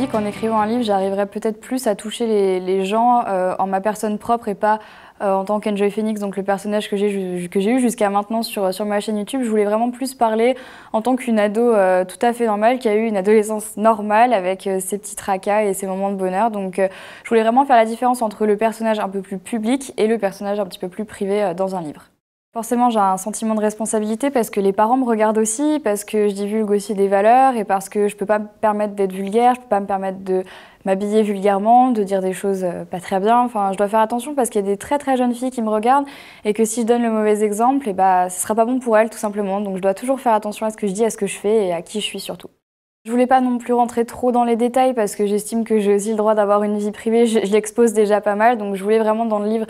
dit qu'en écrivant un livre, j'arriverais peut-être plus à toucher les, gens euh, en ma personne propre et pas euh, en tant qu'Enjoy Phoenix, donc le personnage que j'ai eu jusqu'à maintenant sur, ma chaîne YouTube. Je voulais vraiment plus parler en tant qu'une ado euh, tout à fait normale, qui a eu une adolescence normale avec ses petits tracas et ses moments de bonheur. Donc je voulais vraiment faire la différence entre le personnage un peu plus public et le personnage un petit peu plus privé dans un livre. Forcément, j'ai un sentiment de responsabilité parce que les parents me regardent aussi, parce que je divulgue aussi des valeurs et parce que je ne peux pas me permettre d'être vulgaire, je ne peux pas me permettre de m'habiller vulgairement, de dire des choses euh, pas très bien. Enfin, je dois faire attention parce qu'il y a des très très jeunes filles qui me regardent et que si je donne le mauvais exemple, et eh bah, ce ne sera pas bon pour elles tout simplement. Donc je dois toujours faire attention à ce que je dis, à ce que je fais et à qui je suis surtout. Je voulais pas non plus rentrer trop dans les détails parce que j'estime que j'ai aussi le droit d'avoir une vie privée, je l'expose déjà pas mal, donc je voulais vraiment dans le livre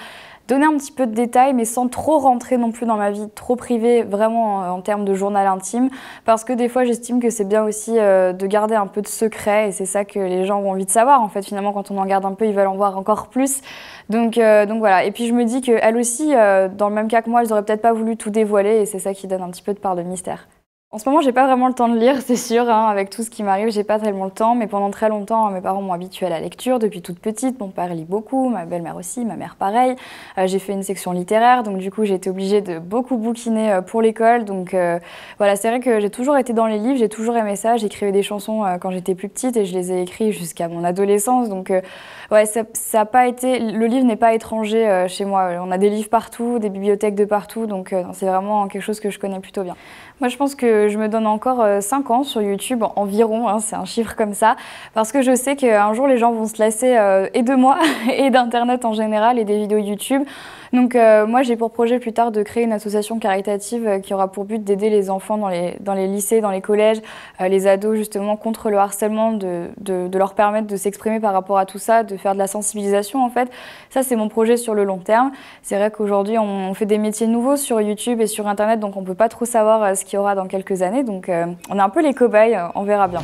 donner un petit peu de détails, mais sans trop rentrer non plus dans ma vie trop privée, vraiment euh, en termes de journal intime, parce que des fois j'estime que c'est bien aussi euh, de garder un peu de secret, et c'est ça que les gens ont envie de savoir. En fait, finalement, quand on en garde un peu, ils veulent en voir encore plus. Donc, euh, donc voilà. Et puis je me dis qu'elle aussi, dans le même cas que moi, elles n'auraient peut-être pas voulu tout dévoiler, et c'est ça qui donne un petit peu de part de mystère. En ce moment, j'ai pas vraiment le temps de lire, c'est sûr. Hein. Avec tout ce qui m'arrive, j'ai pas tellement le temps. Mais pendant très longtemps, hein, mes parents m'ont habituée à la lecture depuis toute petite. Mon père lit beaucoup, ma belle-mère aussi, ma mère pareil. Euh, j'ai fait une section littéraire, donc du coup, j'ai été obligée de beaucoup bouquiner euh, pour l'école. Donc euh, voilà, c'est vrai que j'ai toujours été dans les livres, j'ai toujours aimé ça. J'écrivais des chansons quand j'étais plus petite et je les ai écrites jusqu'à mon adolescence. Donc ouais, ça, ça a pas été. Le livre n'est pas étranger chez moi. On a des livres partout, des bibliothèques de partout. Donc c'est vraiment quelque chose que je connais plutôt bien. Moi, je pense que je me donne encore 5 euh, ans sur YouTube environ, hein, c'est un chiffre comme ça, parce que je sais qu'un jour les gens vont se lasser euh, et de moi et d'Internet en général et des vidéos YouTube. Donc euh, moi j'ai pour projet plus tard de créer une association caritative euh, qui aura pour but d'aider les enfants dans les, dans les lycées, dans les collèges, euh, les ados justement contre le harcèlement, de, de, leur permettre de s'exprimer par rapport à tout ça, de faire de la sensibilisation en fait. Ça c'est mon projet sur le long terme. C'est vrai qu'aujourd'hui on, fait des métiers nouveaux sur YouTube et sur Internet donc on ne peut pas trop savoir ce qu'il y aura dans quelques années. Donc on est un peu les cobayes, on verra bien.